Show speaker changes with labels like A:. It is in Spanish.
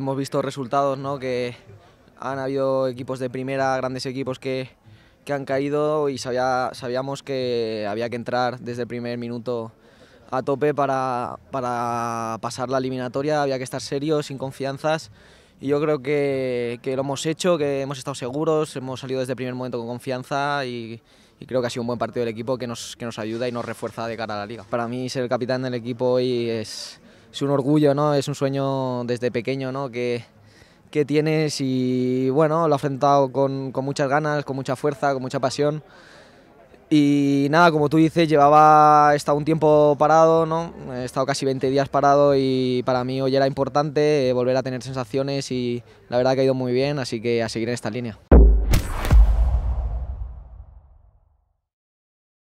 A: Hemos visto resultados, ¿no? que han habido equipos de primera, grandes equipos que, que han caído y sabía, sabíamos que había que entrar desde el primer minuto a tope para, para, pasar la eliminatoria, había que estar serios, sin confianzas. Y yo creo que, que, lo hemos hecho, que hemos estado seguros, hemos salido desde el primer momento con confianza y, creo que ha sido un buen partido del equipo que nos, que nos ayuda y nos refuerza de cara a la liga. Para mí ser el capitán del equipo hoy es, es un orgullo, ¿no? Es un sueño desde pequeño, ¿no? Que, que tienes y bueno, lo he afrontado con, muchas ganas, con mucha fuerza, con mucha pasión. Y nada, como tú dices, llevaba, he un tiempo parado, ¿no? He estado casi 20 días parado y para mí hoy era importante eh, volver a tener sensaciones y la verdad que ha ido muy bien, así que a seguir en esta línea.